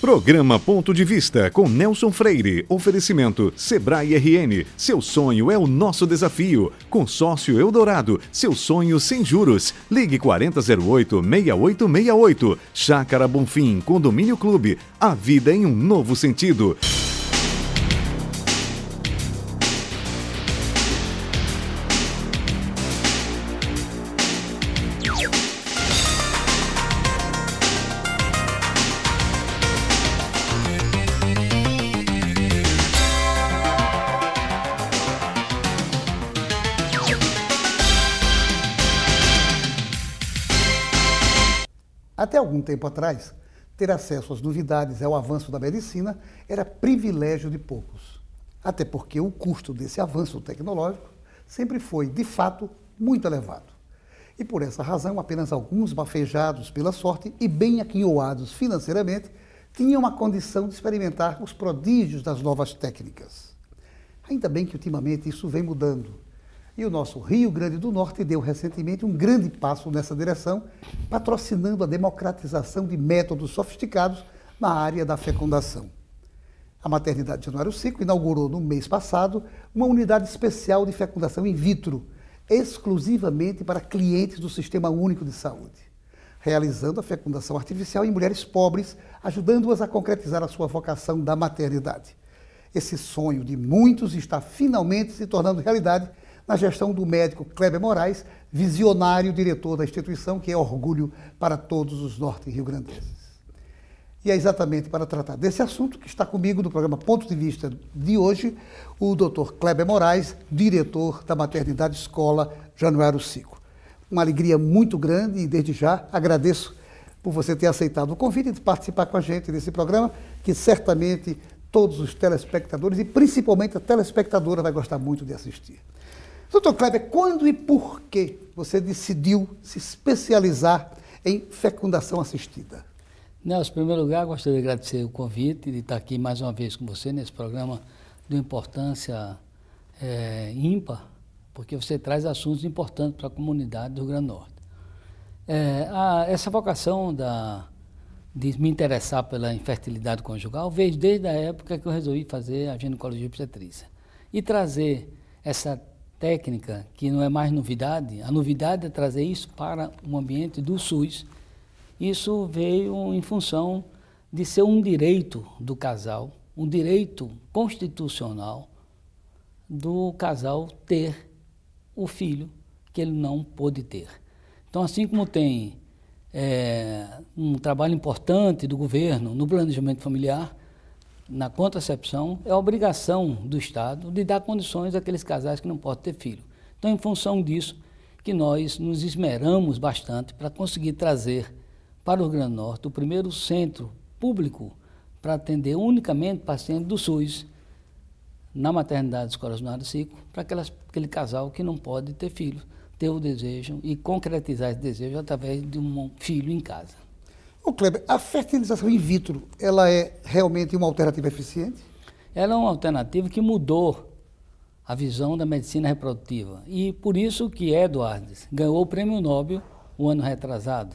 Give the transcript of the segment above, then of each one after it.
Programa Ponto de Vista com Nelson Freire. Oferecimento Sebrae RN. Seu sonho é o nosso desafio. Consórcio Eldorado. Seu sonho sem juros. Ligue 4008-6868. Chácara Bonfim. Condomínio Clube. A vida em um novo sentido. tempo atrás, ter acesso às novidades e ao avanço da medicina era privilégio de poucos. Até porque o custo desse avanço tecnológico sempre foi, de fato, muito elevado. E por essa razão, apenas alguns bafejados pela sorte e bem aquinhoados financeiramente tinham a condição de experimentar os prodígios das novas técnicas. Ainda bem que ultimamente isso vem mudando e o nosso Rio Grande do Norte deu recentemente um grande passo nessa direção, patrocinando a democratização de métodos sofisticados na área da fecundação. A maternidade de Januário 5 inaugurou no mês passado uma unidade especial de fecundação in vitro, exclusivamente para clientes do Sistema Único de Saúde, realizando a fecundação artificial em mulheres pobres, ajudando-as a concretizar a sua vocação da maternidade. Esse sonho de muitos está finalmente se tornando realidade na gestão do médico Kleber Moraes, visionário diretor da instituição, que é orgulho para todos os norte-riograndenses. E é exatamente para tratar desse assunto que está comigo no programa Ponto de Vista de hoje o Dr. Kleber Moraes, diretor da Maternidade Escola Januário Cico. Uma alegria muito grande e desde já agradeço por você ter aceitado o convite de participar com a gente desse programa, que certamente todos os telespectadores e principalmente a telespectadora vai gostar muito de assistir. Doutor Kleber, quando e por que você decidiu se especializar em fecundação assistida? Nelson, em primeiro lugar, gostaria de agradecer o convite de estar aqui mais uma vez com você nesse programa de importância é, ímpar, porque você traz assuntos importantes para a comunidade do Rio Grande do Norte. É, a, essa vocação da, de me interessar pela infertilidade conjugal veio desde a época que eu resolvi fazer a ginecologia obstetrícia e trazer essa técnica, que não é mais novidade, a novidade é trazer isso para o um ambiente do SUS. Isso veio em função de ser um direito do casal, um direito constitucional do casal ter o filho que ele não pôde ter. Então, assim como tem é, um trabalho importante do governo no planejamento familiar, na contracepção, é obrigação do Estado de dar condições àqueles casais que não podem ter filho. Então, em função disso, que nós nos esmeramos bastante para conseguir trazer para o Grande Norte o primeiro centro público para atender unicamente pacientes do SUS na maternidade Escola Zonada Cico, para aquelas, aquele casal que não pode ter filho, ter o desejo e concretizar esse desejo através de um filho em casa. O Kleber, a fertilização in vitro, ela é realmente uma alternativa eficiente? Ela é uma alternativa que mudou a visão da medicina reprodutiva. E por isso que Edwards ganhou o prêmio Nobel um ano retrasado,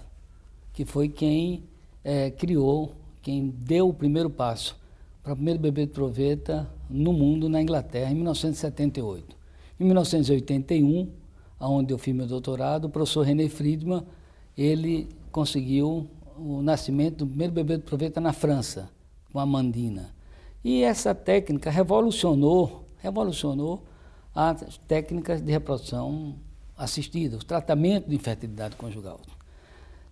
que foi quem é, criou, quem deu o primeiro passo para o primeiro bebê de proveta no mundo, na Inglaterra, em 1978. Em 1981, onde eu fiz meu doutorado, o professor René Friedman, ele conseguiu o nascimento do primeiro bebê do proveta na França, com a mandina. E essa técnica revolucionou, revolucionou as técnicas de reprodução assistida, o tratamento de infertilidade conjugal.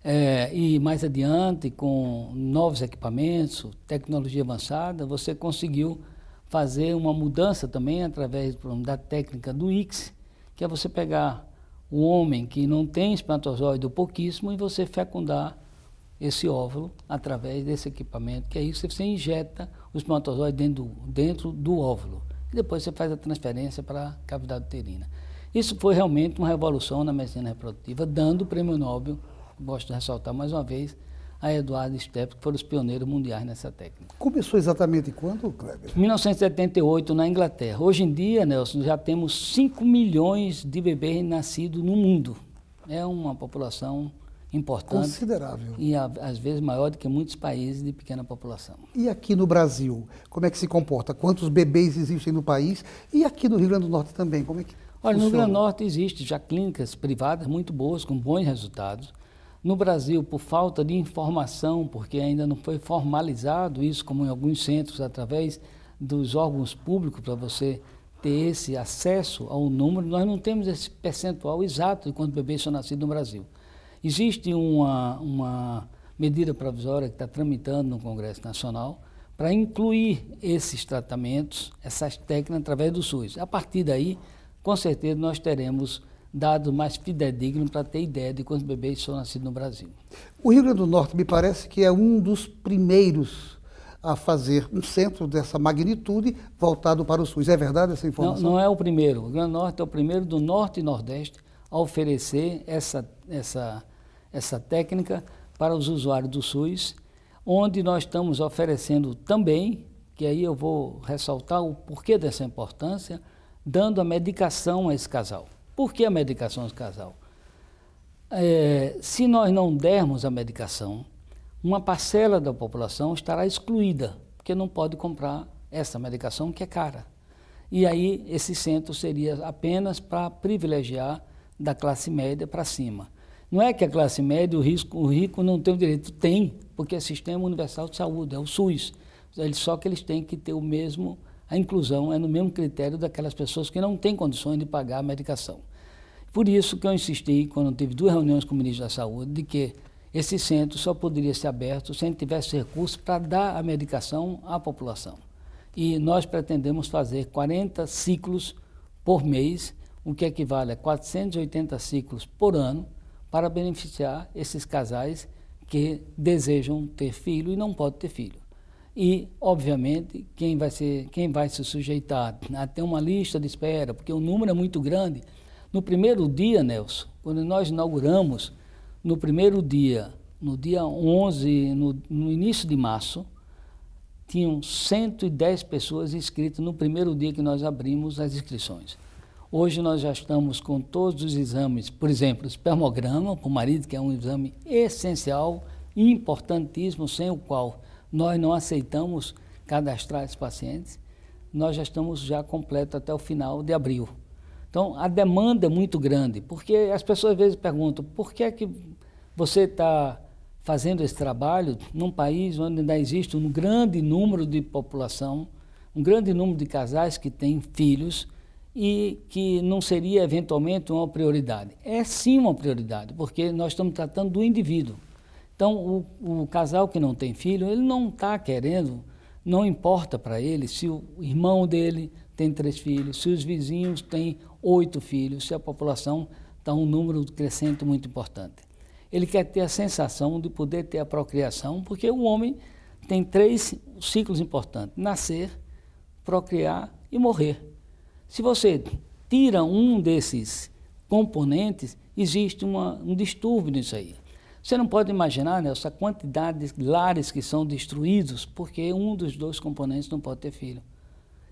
É, e mais adiante, com novos equipamentos, tecnologia avançada, você conseguiu fazer uma mudança também através da técnica do X, que é você pegar o homem que não tem espermatozoide ou pouquíssimo e você fecundar esse óvulo através desse equipamento, que é isso que você injeta o espermatozoide dentro do, dentro do óvulo. E depois você faz a transferência para a cavidade uterina. Isso foi realmente uma revolução na medicina reprodutiva, dando o prêmio Nobel, gosto de ressaltar mais uma vez, a Eduardo Stepp, que foram os pioneiros mundiais nessa técnica. Começou exatamente quando, Kleber? 1978, na Inglaterra. Hoje em dia, Nelson, já temos 5 milhões de bebês nascidos no mundo. É uma população importante. Considerável. E às vezes maior do que muitos países de pequena população. E aqui no Brasil, como é que se comporta? Quantos bebês existem no país? E aqui no Rio Grande do Norte também, como é que Olha, funciona? no Rio Grande do Norte existem já clínicas privadas muito boas, com bons resultados. No Brasil, por falta de informação, porque ainda não foi formalizado isso, como em alguns centros, através dos órgãos públicos, para você ter esse acesso ao número, nós não temos esse percentual exato de quantos bebês são nascidos no Brasil. Existe uma, uma medida provisória que está tramitando no Congresso Nacional para incluir esses tratamentos, essas técnicas através do SUS. A partir daí, com certeza, nós teremos dados mais fidedignos para ter ideia de quantos bebês são nascidos no Brasil. O Rio Grande do Norte me parece que é um dos primeiros a fazer um centro dessa magnitude voltado para o SUS. É verdade essa informação? Não, não é o primeiro. O Rio Grande do Norte é o primeiro do Norte e Nordeste a oferecer essa, essa essa técnica para os usuários do SUS, onde nós estamos oferecendo também, que aí eu vou ressaltar o porquê dessa importância, dando a medicação a esse casal. Por que a medicação a esse casal? É, se nós não dermos a medicação, uma parcela da população estará excluída, porque não pode comprar essa medicação que é cara. E aí esse centro seria apenas para privilegiar da classe média para cima. Não é que a classe média, o, risco, o rico não tem o direito. Tem, porque é sistema universal de saúde, é o SUS. Só que eles têm que ter o mesmo, a inclusão é no mesmo critério daquelas pessoas que não têm condições de pagar a medicação. Por isso que eu insisti, quando tive duas reuniões com o ministro da Saúde, de que esse centro só poderia ser aberto se a gente tivesse recursos para dar a medicação à população. E nós pretendemos fazer 40 ciclos por mês, o que equivale a 480 ciclos por ano, para beneficiar esses casais que desejam ter filho e não podem ter filho. E, obviamente, quem vai, ser, quem vai se sujeitar a ter uma lista de espera, porque o número é muito grande. No primeiro dia, Nelson, quando nós inauguramos, no primeiro dia, no dia 11, no, no início de março, tinham 110 pessoas inscritas no primeiro dia que nós abrimos as inscrições. Hoje nós já estamos com todos os exames, por exemplo, o espermograma para o marido, que é um exame essencial, importantíssimo, sem o qual nós não aceitamos cadastrar os pacientes. Nós já estamos já completo até o final de abril. Então, a demanda é muito grande, porque as pessoas às vezes perguntam, por que é que você está fazendo esse trabalho num país onde ainda existe um grande número de população, um grande número de casais que têm filhos, e que não seria eventualmente uma prioridade. É sim uma prioridade, porque nós estamos tratando do indivíduo. Então, o, o casal que não tem filho, ele não está querendo, não importa para ele se o irmão dele tem três filhos, se os vizinhos têm oito filhos, se a população está um número crescente muito importante. Ele quer ter a sensação de poder ter a procriação, porque o homem tem três ciclos importantes: nascer, procriar e morrer. Se você tira um desses componentes, existe uma, um distúrbio nisso aí. Você não pode imaginar, né, essa quantidade de lares que são destruídos porque um dos dois componentes não pode ter filho.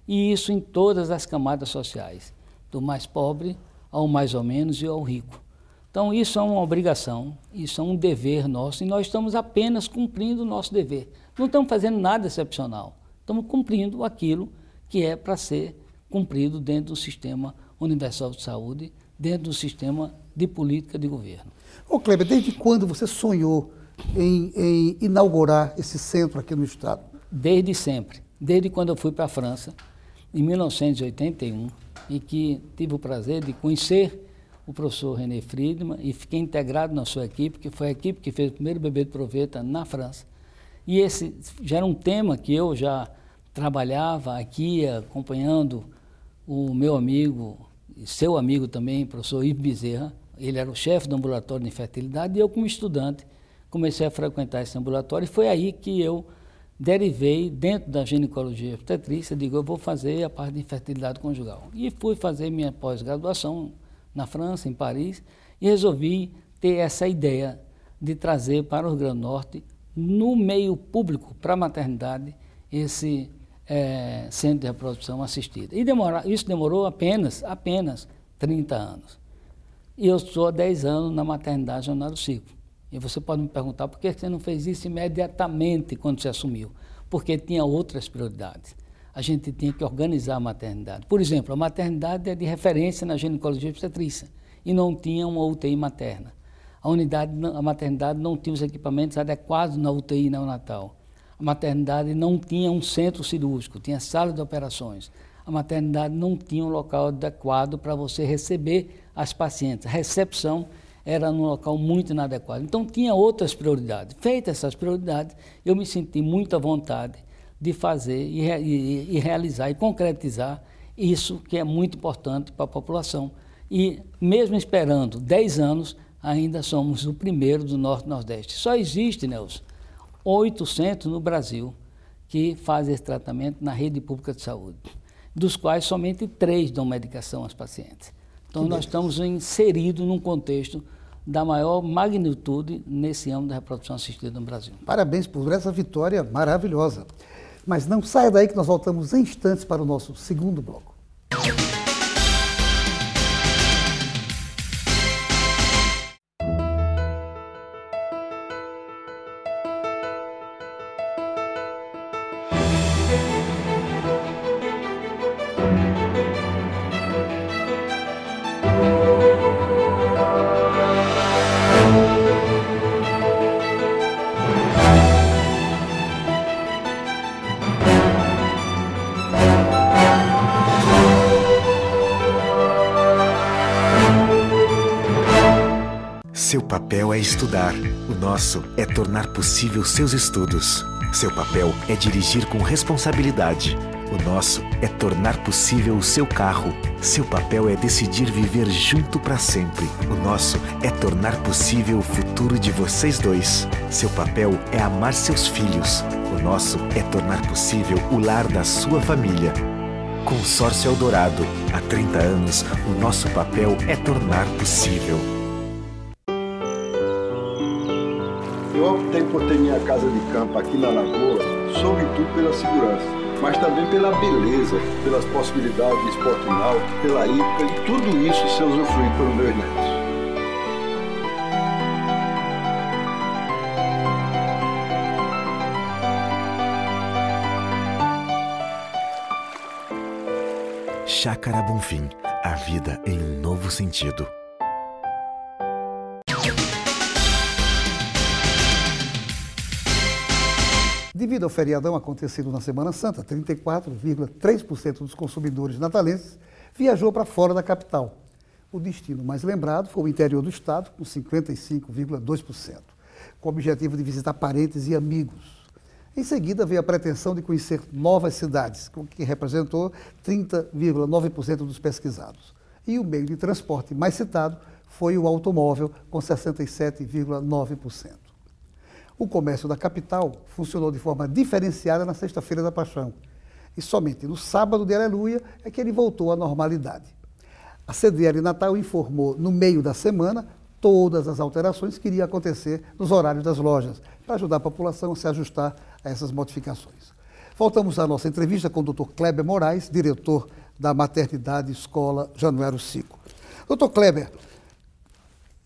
E isso em todas as camadas sociais, do mais pobre ao mais ou menos e ao rico. Então, isso é uma obrigação, isso é um dever nosso, e nós estamos apenas cumprindo o nosso dever. Não estamos fazendo nada excepcional, estamos cumprindo aquilo que é para ser cumprido dentro do sistema universal de saúde, dentro do sistema de política de governo. Ô Kleber, desde quando você sonhou em, em inaugurar esse centro aqui no Estado? Desde sempre. Desde quando eu fui para a França, em 1981, e que tive o prazer de conhecer o professor René Friedman e fiquei integrado na sua equipe, que foi a equipe que fez o primeiro bebê de proveta na França. E esse já era um tema que eu já trabalhava aqui, acompanhando o meu amigo, seu amigo também, professor Ivo Bezerra, ele era o chefe do ambulatório de infertilidade e eu, como estudante, comecei a frequentar esse ambulatório e foi aí que eu derivei dentro da ginecologia obstetrícia, digo, eu vou fazer a parte de infertilidade conjugal. E fui fazer minha pós-graduação na França, em Paris, e resolvi ter essa ideia de trazer para o Grande Norte, no meio público, para a maternidade, esse é, centro de reprodução assistida. E demora, isso demorou apenas, apenas 30 anos. E eu estou há 10 anos na maternidade Jornal do Ciclo. E você pode me perguntar por que você não fez isso imediatamente quando se assumiu? Porque tinha outras prioridades. A gente tinha que organizar a maternidade. Por exemplo, a maternidade é de referência na ginecologia obstetrícia e não tinha uma UTI materna. A unidade, a maternidade não tinha os equipamentos adequados na UTI neonatal a maternidade não tinha um centro cirúrgico, tinha sala de operações. A maternidade não tinha um local adequado para você receber as pacientes. A recepção era num local muito inadequado. Então tinha outras prioridades. Feitas essas prioridades, eu me senti muito à vontade de fazer e, e, e realizar e concretizar isso que é muito importante para a população. E mesmo esperando 10 anos, ainda somos o primeiro do Norte-Nordeste. Só existe, Nelson, 800 no Brasil que fazem esse tratamento na rede pública de saúde, dos quais somente três dão medicação aos pacientes. Então, que nós Deus. estamos inseridos num contexto da maior magnitude nesse âmbito da reprodução assistida no Brasil. Parabéns por essa vitória maravilhosa. Mas não saia daí que nós voltamos em instantes para o nosso segundo bloco. estudar. O nosso é tornar possível seus estudos. Seu papel é dirigir com responsabilidade. O nosso é tornar possível o seu carro. Seu papel é decidir viver junto para sempre. O nosso é tornar possível o futuro de vocês dois. Seu papel é amar seus filhos. O nosso é tornar possível o lar da sua família. Consórcio Eldorado. Há 30 anos, o nosso papel é tornar possível. Eu optei por ter minha casa de campo aqui na Lagoa, sobretudo pela segurança, mas também pela beleza, pelas possibilidades de esporte náutico, pela hípica e tudo isso se usufruir pelos meus netos. Chácara Bonfim, a vida em um novo sentido. devido ao feriadão acontecido na Semana Santa, 34,3% dos consumidores natalenses viajou para fora da capital. O destino mais lembrado foi o interior do estado, com 55,2%, com o objetivo de visitar parentes e amigos. Em seguida, veio a pretensão de conhecer novas cidades, o que representou 30,9% dos pesquisados. E o meio de transporte mais citado foi o automóvel, com 67,9%. O comércio da capital funcionou de forma diferenciada na Sexta-feira da Paixão. E somente no sábado de Aleluia é que ele voltou à normalidade. A CDL Natal informou, no meio da semana, todas as alterações que iriam acontecer nos horários das lojas, para ajudar a população a se ajustar a essas modificações. Voltamos à nossa entrevista com o Dr. Kleber Moraes, diretor da Maternidade Escola Januário Cico. Dr. Kleber,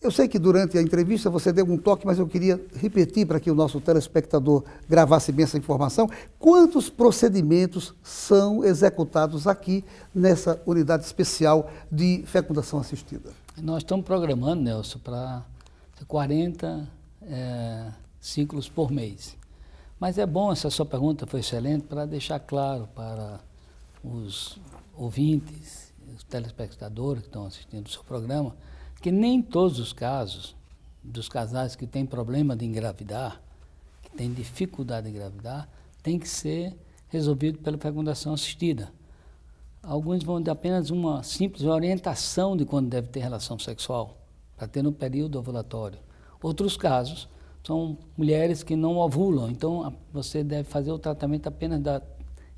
eu sei que durante a entrevista você deu um toque, mas eu queria repetir para que o nosso telespectador gravasse bem essa informação. Quantos procedimentos são executados aqui nessa unidade especial de fecundação assistida? Nós estamos programando, Nelson, para 40 é, ciclos por mês. Mas é bom, essa sua pergunta foi excelente para deixar claro para os ouvintes, os telespectadores que estão assistindo o seu programa, porque nem todos os casos dos casais que têm problema de engravidar, que têm dificuldade de engravidar, tem que ser resolvido pela fecundação assistida. Alguns vão dar apenas uma simples orientação de quando deve ter relação sexual, para ter no período ovulatório. Outros casos são mulheres que não ovulam, então você deve fazer o tratamento apenas da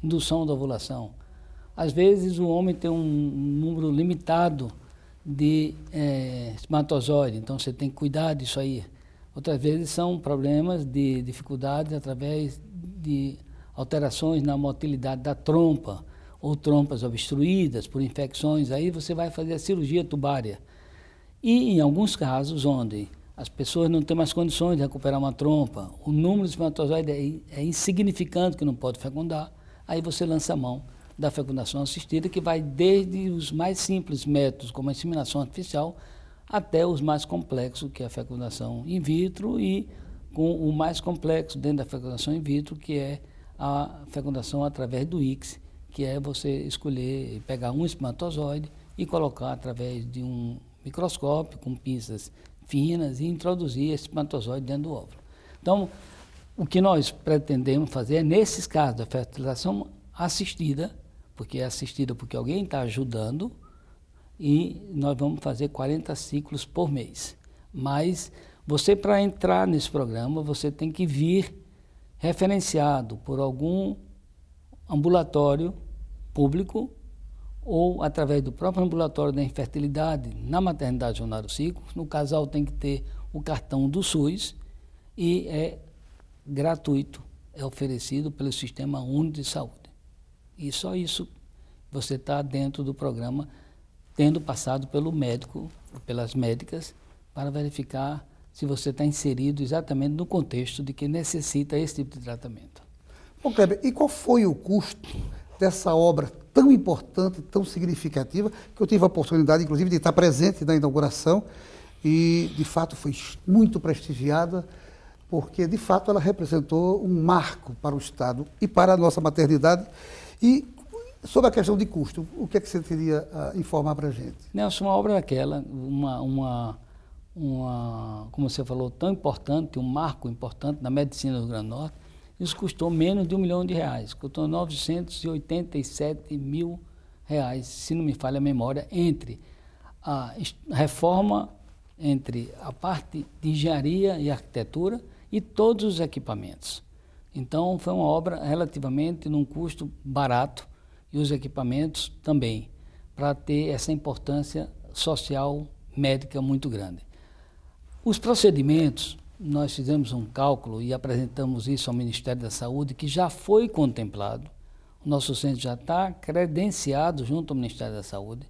indução da ovulação. Às vezes o homem tem um número limitado de é, espermatozoide, então você tem que cuidar disso aí. Outras vezes são problemas de dificuldades através de alterações na motilidade da trompa ou trompas obstruídas por infecções, aí você vai fazer a cirurgia tubária. E em alguns casos onde as pessoas não têm mais condições de recuperar uma trompa, o número de espermatozoides é, é insignificante que não pode fecundar, aí você lança a mão da fecundação assistida, que vai desde os mais simples métodos, como a inseminação artificial, até os mais complexos, que é a fecundação in vitro, e com o mais complexo dentro da fecundação in vitro, que é a fecundação através do X, que é você escolher, pegar um espermatozoide e colocar através de um microscópio com pinças finas e introduzir esse espermatozoide dentro do óvulo. Então, o que nós pretendemos fazer é, nesses casos da fertilização assistida, porque é assistida porque alguém está ajudando e nós vamos fazer 40 ciclos por mês. Mas você, para entrar nesse programa, você tem que vir referenciado por algum ambulatório público ou através do próprio ambulatório da infertilidade na maternidade jornal ciclo. No casal tem que ter o cartão do SUS e é gratuito, é oferecido pelo Sistema Único de Saúde. E só isso você está dentro do programa, tendo passado pelo médico, pelas médicas, para verificar se você está inserido exatamente no contexto de que necessita esse tipo de tratamento. Bom, Kleber, e qual foi o custo dessa obra tão importante, tão significativa, que eu tive a oportunidade, inclusive, de estar presente na inauguração e, de fato, foi muito prestigiada, porque, de fato, ela representou um marco para o Estado e para a nossa maternidade. E sobre a questão de custo, o que é que você teria a informar para a gente? Nelson, uma obra daquela, uma, uma, uma, como você falou, tão importante, um marco importante na medicina do Grande Norte, isso custou menos de um milhão de reais, custou 987 mil reais, se não me falha a memória, entre a reforma, entre a parte de engenharia e arquitetura e todos os equipamentos. Então foi uma obra relativamente num custo barato e os equipamentos também, para ter essa importância social médica muito grande. Os procedimentos, nós fizemos um cálculo e apresentamos isso ao Ministério da Saúde, que já foi contemplado. O nosso centro já está credenciado junto ao Ministério da Saúde.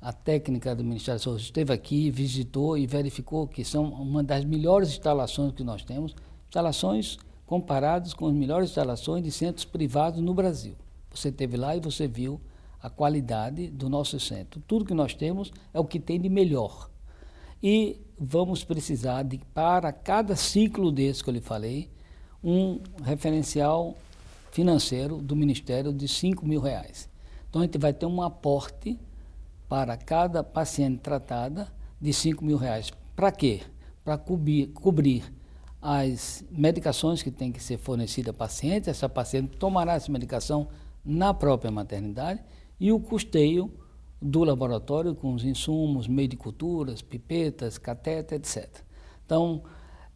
A técnica do Ministério da Saúde esteve aqui, visitou e verificou que são uma das melhores instalações que nós temos instalações comparados com as melhores instalações de centros privados no Brasil. Você esteve lá e você viu a qualidade do nosso centro. Tudo que nós temos é o que tem de melhor. E vamos precisar de, para cada ciclo desse que eu lhe falei, um referencial financeiro do Ministério de cinco mil reais. Então a gente vai ter um aporte para cada paciente tratada de cinco mil reais. Para quê? Para cobrir, cobrir as medicações que têm que ser fornecidas à paciente, essa paciente tomará essa medicação na própria maternidade e o custeio do laboratório com os insumos, meio de culturas, pipetas, cateta, etc. Então,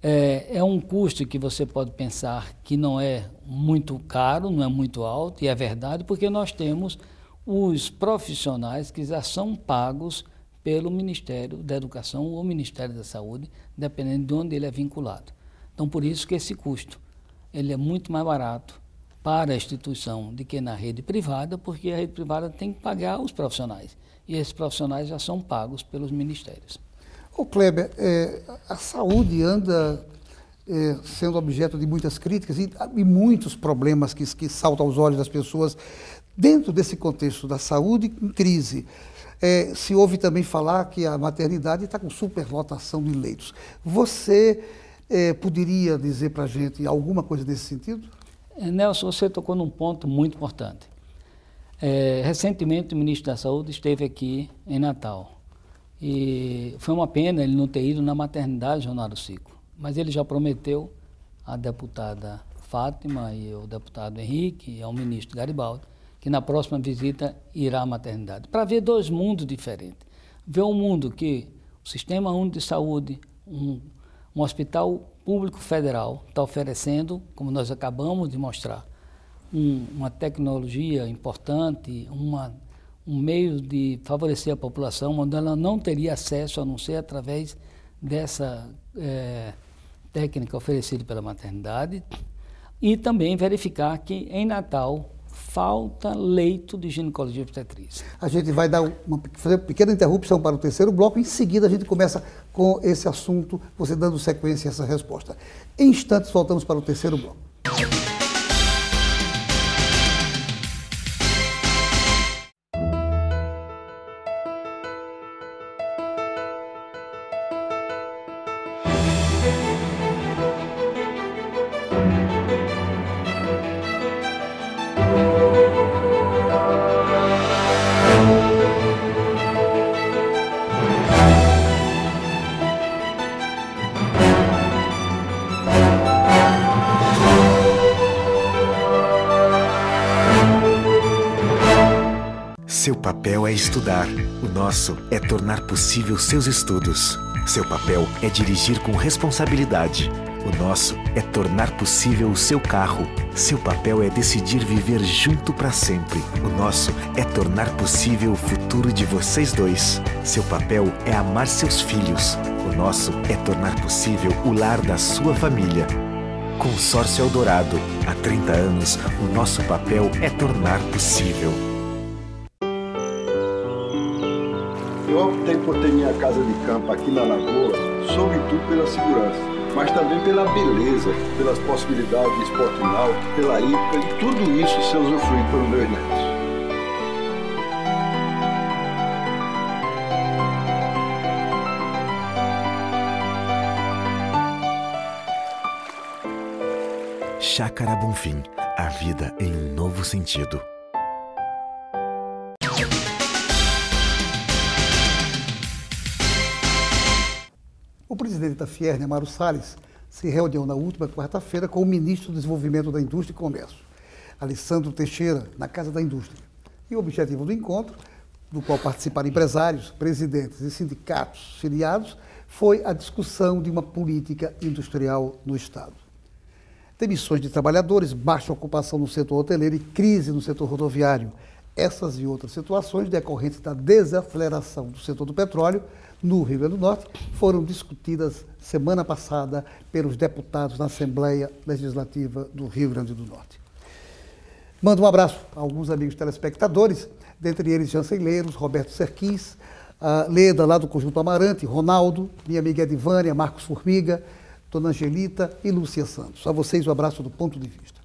é, é, um custo que você pode pensar que não é muito caro, não é muito alto, e é verdade, porque nós temos os profissionais que já são pagos pelo Ministério da Educação ou Ministério da Saúde, dependendo de onde ele é vinculado. Então, por isso que esse custo ele é muito mais barato para a instituição do que na rede privada, porque a rede privada tem que pagar os profissionais. E esses profissionais já são pagos pelos ministérios. O Kleber, é, a saúde anda é, sendo objeto de muitas críticas e, e muitos problemas que, que, saltam aos olhos das pessoas. Dentro desse contexto da saúde em crise, é, se ouve também falar que a maternidade está com superlotação de leitos. Você eh, poderia dizer para a gente alguma coisa nesse sentido? Eh, Nelson, você tocou num ponto muito importante. É, recentemente, o ministro da Saúde esteve aqui em Natal. E foi uma pena ele não ter ido na maternidade, do Ciclo. Mas ele já prometeu à deputada Fátima e ao deputado Henrique e ao ministro Garibaldi que na próxima visita irá à maternidade. Para ver dois mundos diferentes. Ver um mundo que o Sistema Único de Saúde, um um hospital público federal está oferecendo, como nós acabamos de mostrar, um, uma tecnologia importante, uma, um meio de favorecer a população, onde ela não teria acesso a não ser através dessa é, técnica oferecida pela maternidade, e também verificar que em Natal falta leito de ginecologia e obstetrícia. A gente vai dar uma, fazer uma pequena interrupção para o terceiro bloco, em seguida a gente começa com esse assunto, você dando sequência a essa resposta. Em instantes voltamos para o terceiro bloco. tornar possível seus estudos. Seu papel é dirigir com responsabilidade. O nosso é tornar possível o seu carro. Seu papel é decidir viver junto para sempre. O nosso é tornar possível o futuro de vocês dois. Seu papel é amar seus filhos. O nosso é tornar possível o lar da sua família. Consórcio Eldorado. Há 30 anos, o nosso papel é tornar possível. Eu optei por ter minha casa de campo aqui na Lagoa, sobretudo pela segurança, mas também pela beleza, pelas possibilidades de esporte náutico, pela hípica e tudo isso ser usufruir pelos meus netos. Chácara Bonfim, a vida em um novo sentido. O presidente da Fierne, Amaro Salles, se reuniu na última quarta-feira com o ministro do Desenvolvimento da Indústria e Comércio, Alessandro Teixeira, na Casa da Indústria. E o objetivo do encontro, do qual participaram empresários, presidentes e sindicatos filiados, foi a discussão de uma política industrial no Estado. Demissões de trabalhadores, baixa ocupação no setor hoteleiro e crise no setor rodoviário. Essas e outras situações decorrentes da desaceleração do setor do petróleo no Rio Grande do Norte foram discutidas semana passada pelos deputados na Assembleia Legislativa do Rio Grande do Norte. Mando um abraço a alguns amigos telespectadores, dentre eles Leiros, Roberto Serquins, Leda, lá do Conjunto Amarante, Ronaldo, minha amiga Edivânia, Marcos Formiga, Dona Angelita e Lúcia Santos. A vocês o um abraço do ponto de vista.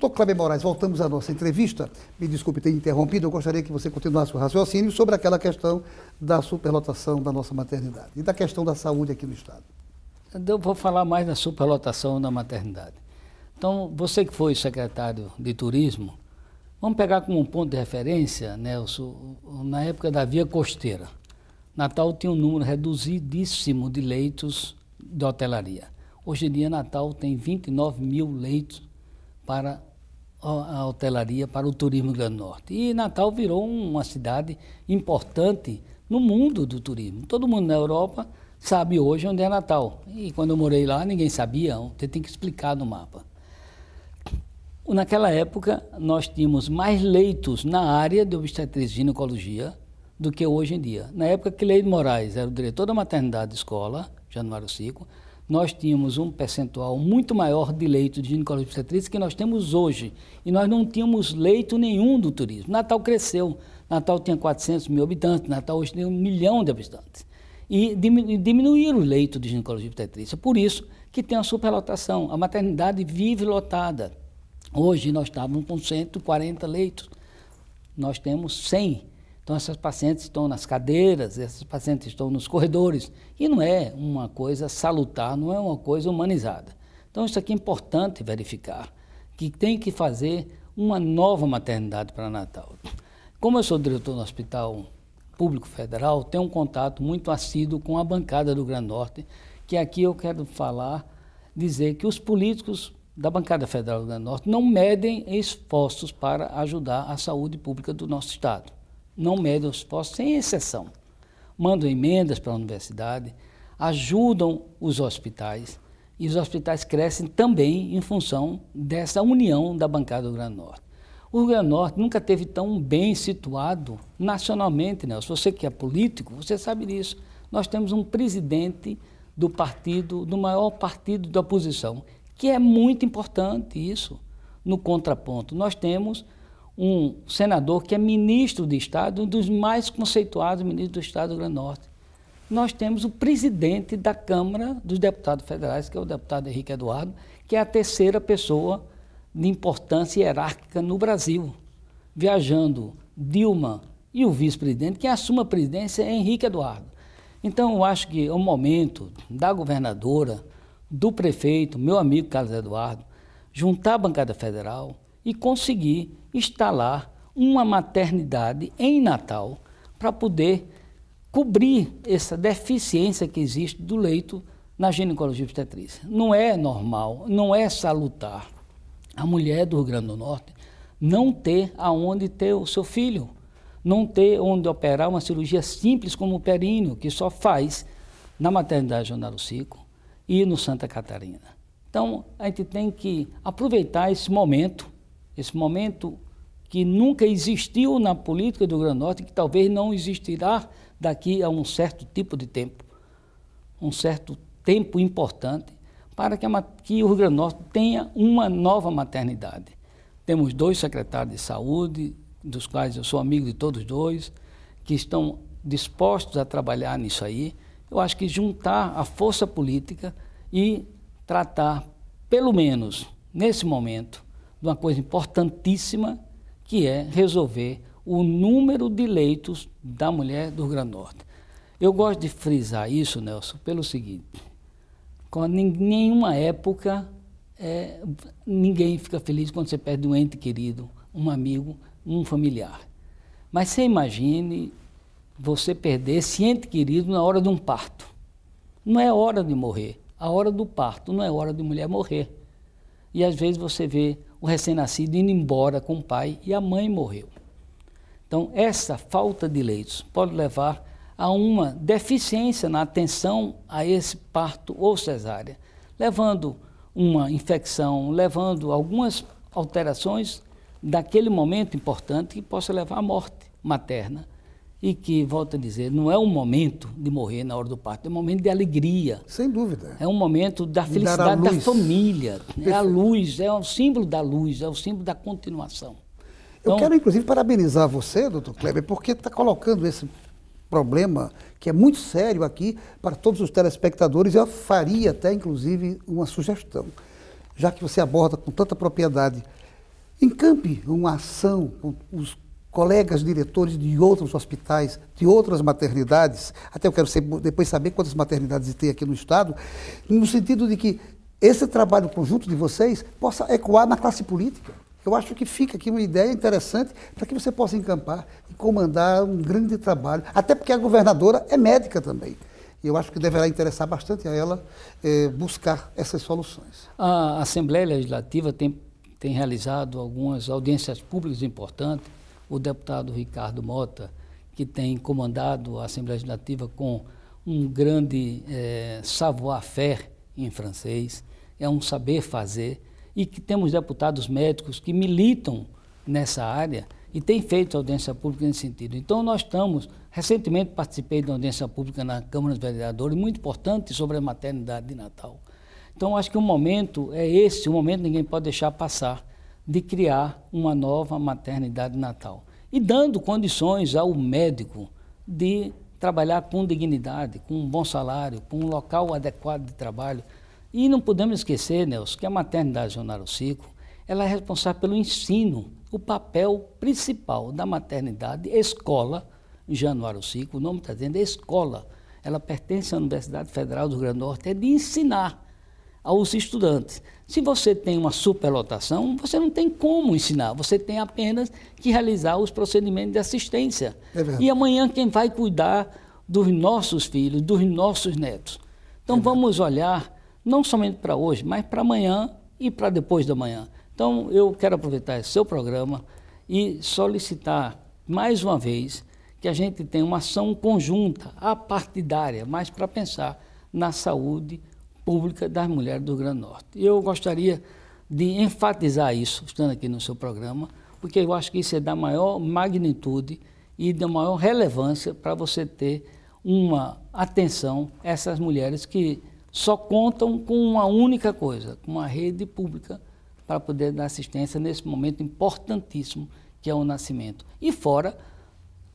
Doutor Cláudio Moraes, voltamos à nossa entrevista. Me desculpe ter interrompido, eu gostaria que você continuasse o raciocínio sobre aquela questão da superlotação da nossa maternidade e da questão da saúde aqui no Estado. Eu vou falar mais da superlotação da maternidade. Então, você que foi secretário de turismo, vamos pegar como um ponto de referência, Nelson, né, na época da Via Costeira. Natal tinha um número reduzidíssimo de leitos de hotelaria. Hoje em dia, Natal tem 29 mil leitos para a hotelaria para o turismo do Grande Norte. E Natal virou uma cidade importante no mundo do turismo. Todo mundo na Europa sabe hoje onde é Natal. E quando eu morei lá, ninguém sabia, você tem que explicar no mapa. Naquela época, nós tínhamos mais leitos na área de obstetrícia e ginecologia do que hoje em dia. Na época que Leide Moraes era o diretor da maternidade de escola, Januário Cico, nós tínhamos um percentual muito maior de leitos de ginecologia obstetrícia que nós temos hoje. E nós não tínhamos leito nenhum do turismo. Natal cresceu. Natal tinha 400 mil habitantes, Natal hoje tem um milhão de habitantes. E diminuíram o leito de ginecologia obstetrícia. Por isso que tem a superlotação. A maternidade vive lotada. Hoje nós estávamos com 140 leitos. Nós temos 100 então, essas pacientes estão nas cadeiras, essas pacientes estão nos corredores, e não é uma coisa salutar, não é uma coisa humanizada. Então, isso aqui é importante verificar, que tem que fazer uma nova maternidade para Natal. Como eu sou diretor do Hospital Público Federal, tenho um contato muito assíduo com a bancada do Grande Norte, que aqui eu quero falar, dizer que os políticos da bancada federal do Grande Norte não medem esforços para ajudar a saúde pública do nosso Estado não medem os postos, sem exceção. Mandam emendas para a universidade, ajudam os hospitais e os hospitais crescem também em função dessa união da bancada do Rio Grande do Norte. O Rio Grande do Norte nunca teve tão bem situado nacionalmente, né? Se Você que é político, você sabe disso. Nós temos um presidente do partido, do maior partido da oposição, que é muito importante isso no contraponto. Nós temos um senador que é ministro de Estado, um dos mais conceituados ministros do Estado do Grande Norte. Nós temos o presidente da Câmara dos Deputados Federais, que é o deputado Henrique Eduardo, que é a terceira pessoa de importância hierárquica no Brasil, viajando Dilma e o vice-presidente, quem assume a presidência é Henrique Eduardo. Então, eu acho que é o momento da governadora, do prefeito, meu amigo Carlos Eduardo, juntar a bancada federal e conseguir instalar uma maternidade em Natal para poder cobrir essa deficiência que existe do leito na ginecologia obstetrícia. Não é normal, não é salutar a mulher do Rio Grande do Norte não ter aonde ter o seu filho, não ter onde operar uma cirurgia simples como o períneo, que só faz na maternidade Jornal Cico e no Santa Catarina. Então, a gente tem que aproveitar esse momento esse momento que nunca existiu na política do Grande Norte, que talvez não existirá daqui a um certo tipo de tempo, um certo tempo importante, para que, a, que o Rio Grande Norte tenha uma nova maternidade. Temos dois secretários de saúde, dos quais eu sou amigo de todos dois, que estão dispostos a trabalhar nisso aí. Eu acho que juntar a força política e tratar, pelo menos nesse momento, de uma coisa importantíssima, que é resolver o número de leitos da mulher do Rio Grande do Norte. Eu gosto de frisar isso, Nelson, pelo seguinte: em nenhuma época é, ninguém fica feliz quando você perde um ente querido, um amigo, um familiar. Mas você imagine você perder esse ente querido na hora de um parto. Não é hora de morrer, a hora do parto, não é hora de mulher morrer. E às vezes você vê o recém-nascido indo embora com o pai e a mãe morreu. Então, essa falta de leitos pode levar a uma deficiência na atenção a esse parto ou cesárea, levando uma infecção, levando algumas alterações daquele momento importante que possa levar à morte materna e que, volto a dizer, não é um momento de morrer na hora do parto, é um momento de alegria. Sem dúvida. É um momento da felicidade da família. Perfeito. É a luz, é o símbolo da luz, é o símbolo da continuação. Então, Eu quero, inclusive, parabenizar você, doutor Kleber, porque está colocando esse problema que é muito sério aqui para todos os telespectadores. Eu faria até, inclusive, uma sugestão, já que você aborda com tanta propriedade. Encampe uma ação com os colegas diretores de outros hospitais, de outras maternidades, até eu quero depois saber quantas maternidades tem aqui no Estado, no sentido de que esse trabalho conjunto de vocês possa ecoar na classe política. Eu acho que fica aqui uma ideia interessante para que você possa encampar e comandar um grande trabalho, até porque a governadora é médica também. E eu acho que deverá interessar bastante a ela eh, buscar essas soluções. A Assembleia Legislativa tem, tem realizado algumas audiências públicas importantes, o deputado Ricardo Mota, que tem comandado a Assembleia Legislativa com um grande é, eh, savoir-faire em francês, é um saber fazer, e que temos deputados médicos que militam nessa área e têm feito audiência pública nesse sentido. Então, nós estamos. Recentemente participei de uma audiência pública na Câmara dos Vereadores, muito importante, sobre a maternidade de Natal. Então, acho que o momento é esse, o momento ninguém pode deixar passar de criar uma nova maternidade natal e dando condições ao médico de trabalhar com dignidade, com um bom salário, com um local adequado de trabalho. E não podemos esquecer, Nelson, que a maternidade do Cico, ela é responsável pelo ensino. O papel principal da maternidade, escola, Januário Cico, o nome está dizendo, é escola. Ela pertence à Universidade Federal do Rio Grande do Norte, é de ensinar aos estudantes. Se você tem uma superlotação, você não tem como ensinar, você tem apenas que realizar os procedimentos de assistência. É e amanhã quem vai cuidar dos nossos filhos, dos nossos netos? Então é vamos olhar não somente para hoje, mas para amanhã e para depois da manhã. Então eu quero aproveitar esse seu programa e solicitar mais uma vez que a gente tenha uma ação conjunta, apartidária, mas para pensar na saúde pública das mulheres do Grande Norte. Eu gostaria de enfatizar isso, estando aqui no seu programa, porque eu acho que isso é da maior magnitude e da maior relevância para você ter uma atenção a essas mulheres que só contam com uma única coisa, com uma rede pública para poder dar assistência nesse momento importantíssimo que é o nascimento. E fora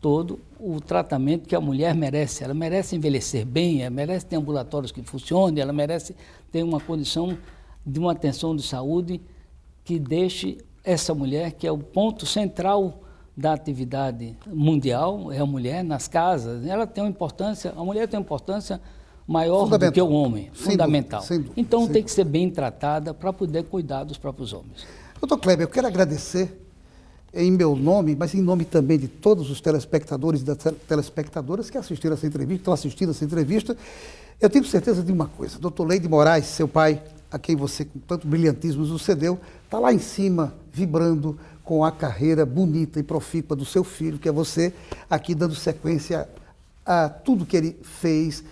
todo o tratamento que a mulher merece. Ela merece envelhecer bem, ela merece ter ambulatórios que funcionem, ela merece ter uma condição de uma atenção de saúde que deixe essa mulher, que é o ponto central da atividade mundial, é a mulher nas casas. Ela tem uma importância, a mulher tem uma importância maior do que o homem, sem fundamental. Dúvida, então tem dúvida. que ser bem tratada para poder cuidar dos próprios homens. Doutor Kleber, eu quero agradecer em meu nome, mas em nome também de todos os telespectadores e das telespectadoras que assistiram essa entrevista, estão assistindo essa entrevista, eu tenho certeza de uma coisa. Doutor Leide Moraes, seu pai, a quem você com tanto brilhantismo sucedeu, está lá em cima, vibrando com a carreira bonita e profícua do seu filho, que é você, aqui dando sequência a tudo que ele fez.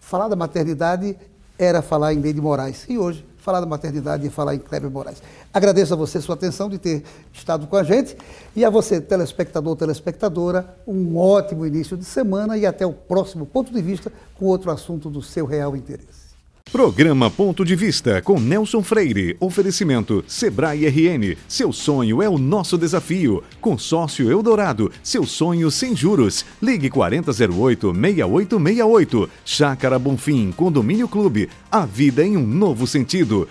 Falar da maternidade era falar em Leide Moraes. E hoje falar da maternidade e falar em Kleber Moraes. Agradeço a você sua atenção de ter estado com a gente e a você, telespectador, telespectadora, um ótimo início de semana e até o próximo ponto de vista com outro assunto do seu real interesse. Programa Ponto de Vista com Nelson Freire. Oferecimento Sebrae RN. Seu sonho é o nosso desafio. Consórcio Eldorado. Seu sonho sem juros. Ligue 4008-6868. Chácara Bonfim. Condomínio Clube. A vida em um novo sentido.